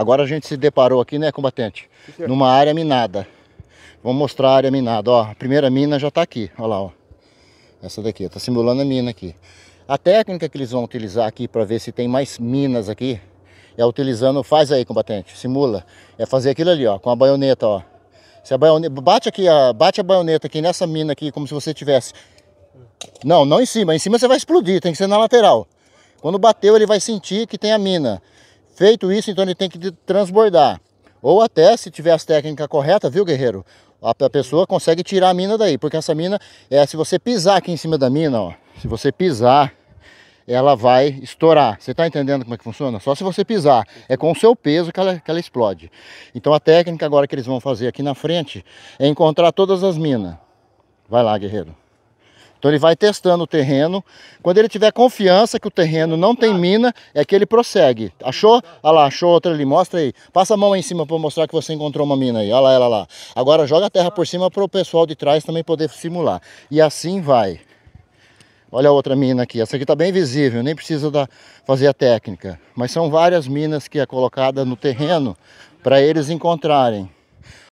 Agora a gente se deparou aqui, né, combatente? É? Numa área minada. Vou mostrar a área minada, ó. A primeira mina já está aqui, ó lá, ó. Essa daqui, está simulando a mina aqui. A técnica que eles vão utilizar aqui para ver se tem mais minas aqui é utilizando, faz aí, combatente, simula. É fazer aquilo ali, ó, com a baioneta, ó. Se a baioneta, bate aqui, ó, bate a baioneta aqui nessa mina aqui, como se você tivesse. Não, não em cima, em cima você vai explodir, tem que ser na lateral. Quando bateu, ele vai sentir que tem a mina. Feito isso, então ele tem que transbordar. Ou até, se tiver as técnicas corretas, viu, guerreiro? A pessoa consegue tirar a mina daí, porque essa mina, é se você pisar aqui em cima da mina, ó, se você pisar, ela vai estourar. Você está entendendo como é que funciona? Só se você pisar. É com o seu peso que ela, que ela explode. Então a técnica agora que eles vão fazer aqui na frente é encontrar todas as minas. Vai lá, guerreiro. Então ele vai testando o terreno. Quando ele tiver confiança que o terreno não tem mina, é que ele prossegue. Achou? Olha lá, achou outra ali. Mostra aí. Passa a mão aí em cima para mostrar que você encontrou uma mina aí. Olha lá, ela lá. Agora joga a terra por cima para o pessoal de trás também poder simular. E assim vai. Olha a outra mina aqui. Essa aqui está bem visível, nem precisa da, fazer a técnica. Mas são várias minas que é colocada no terreno para eles encontrarem.